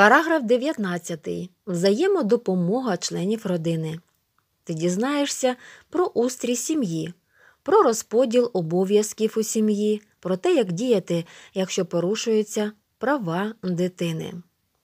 Параграф 19. Взаємодопомога членів родини. Ти дізнаєшся про устрій сім'ї, про розподіл обов'язків у сім'ї, про те, як діяти, якщо порушуються права дитини.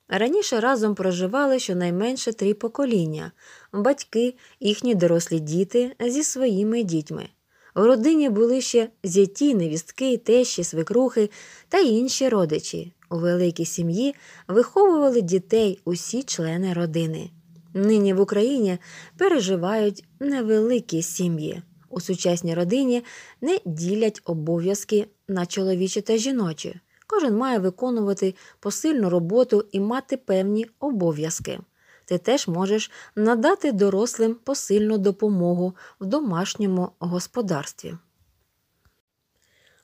Раніше разом проживали щонайменше три покоління батьки, їхні дорослі діти зі своїми дітьми. У родині були ще зяті, невістки, тещі, свекрухи та інші родичі. У великій сім'ї виховували дітей усі члени родини. Нині в Україні переживають невеликі сім'ї. У сучасній родині не ділять обов'язки на чоловічі та жіночі. Кожен має виконувати посильну роботу і мати певні обов'язки. Ти теж можеш надати дорослим посильну допомогу в домашньому господарстві.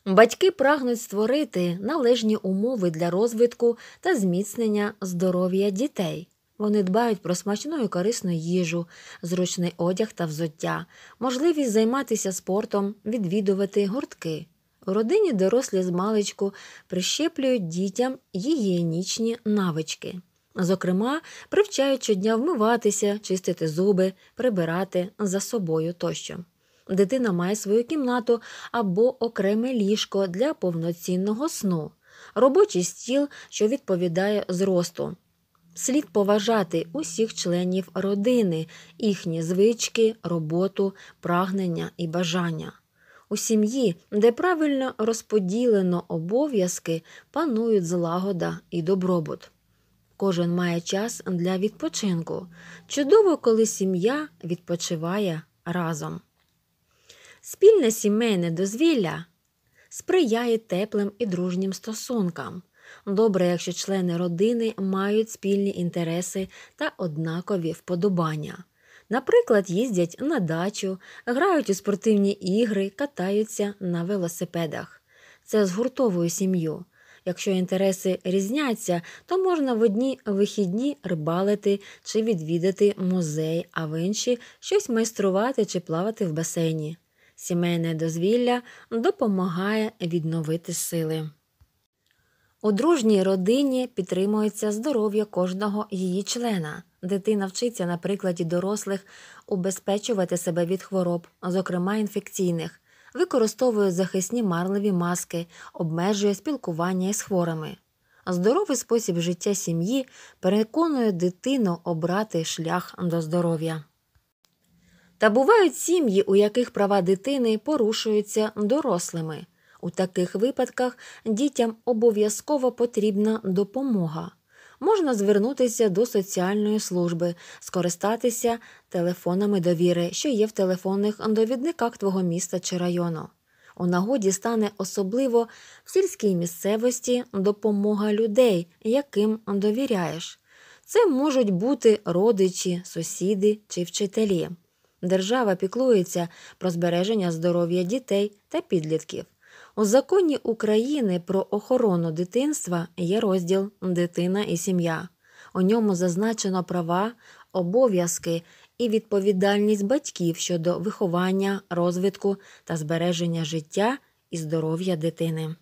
Батьки прагнуть створити належні умови для розвитку та зміцнення здоров'я дітей. Вони дбають про смачну і корисну їжу, зручний одяг та взуття, можливість займатися спортом, відвідувати гуртки. У родині дорослі з маличку прищеплюють дітям гігієнічні навички. Зокрема, привчають щодня вмиватися, чистити зуби, прибирати за собою тощо. Дитина має свою кімнату або окреме ліжко для повноцінного сну, робочий стіл, що відповідає зросту. Слід поважати усіх членів родини, їхні звички, роботу, прагнення і бажання. У сім'ї, де правильно розподілено обов'язки, панують злагода і добробут. Кожен має час для відпочинку. Чудово, коли сім'я відпочиває разом. Спільне сімейне дозвілля сприяє теплим і дружнім стосункам. Добре, якщо члени родини мають спільні інтереси та однакові вподобання. Наприклад, їздять на дачу, грають у спортивні ігри, катаються на велосипедах. Це згуртовує сім'ю. Якщо інтереси різняться, то можна в одні вихідні рибалити чи відвідати музей, а в інші щось майструвати чи плавати в басейні сімейне дозвілля допомагає відновити сили. У дружній родині підтримується здоров'я кожного її члена. Дитина вчиться на прикладі дорослих убезпечувати себе від хвороб, зокрема інфекційних, використовує захисні марливі маски, обмежує спілкування із хворими. Здоровий спосіб життя сім'ї переконує дитину обрати шлях до здоров'я. Та бувають сім'ї, у яких права дитини порушуються дорослими. У таких випадках дітям обов'язково потрібна допомога. Можна звернутися до соціальної служби, скористатися телефонами довіри, що є в телефонних довідниках твого міста чи району. У нагоді стане особливо в сільській місцевості допомога людей, яким довіряєш. Це можуть бути родичі, сусіди чи вчителі. Держава піклується про збереження здоров'я дітей та підлітків. У законі України про охорону дитинства є розділ Дитина і сім'я. У ньому зазначено права, обов'язки і відповідальність батьків щодо виховання, розвитку та збереження життя і здоров'я дитини.